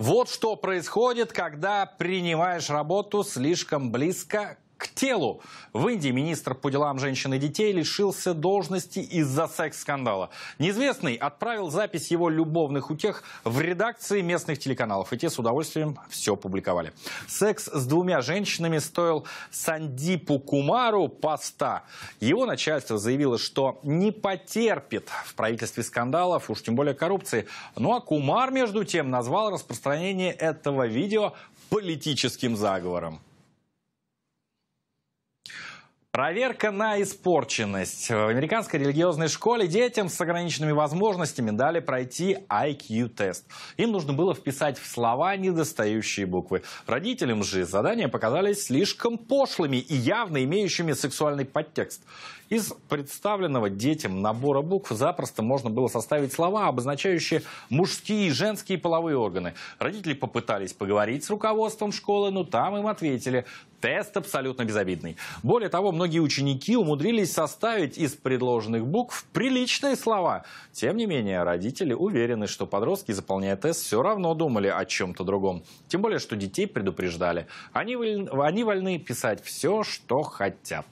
Вот что происходит, когда принимаешь работу слишком близко к телу. В Индии министр по делам женщин и детей лишился должности из-за секс-скандала. Неизвестный отправил запись его любовных утех в редакции местных телеканалов, и те с удовольствием все публиковали. Секс с двумя женщинами стоил Сандипу Кумару поста. Его начальство заявило, что не потерпит в правительстве скандалов, уж тем более коррупции. Ну а Кумар, между тем, назвал распространение этого видео политическим заговором. Проверка на испорченность. В американской религиозной школе детям с ограниченными возможностями дали пройти IQ-тест. Им нужно было вписать в слова недостающие буквы. Родителям же задания показались слишком пошлыми и явно имеющими сексуальный подтекст. Из представленного детям набора букв запросто можно было составить слова, обозначающие мужские и женские половые органы. Родители попытались поговорить с руководством школы, но там им ответили, тест абсолютно безобидный. Более того, многие ученики умудрились составить из предложенных букв приличные слова. Тем не менее, родители уверены, что подростки, заполняя тест, все равно думали о чем-то другом. Тем более, что детей предупреждали. Они, они вольны писать все, что хотят.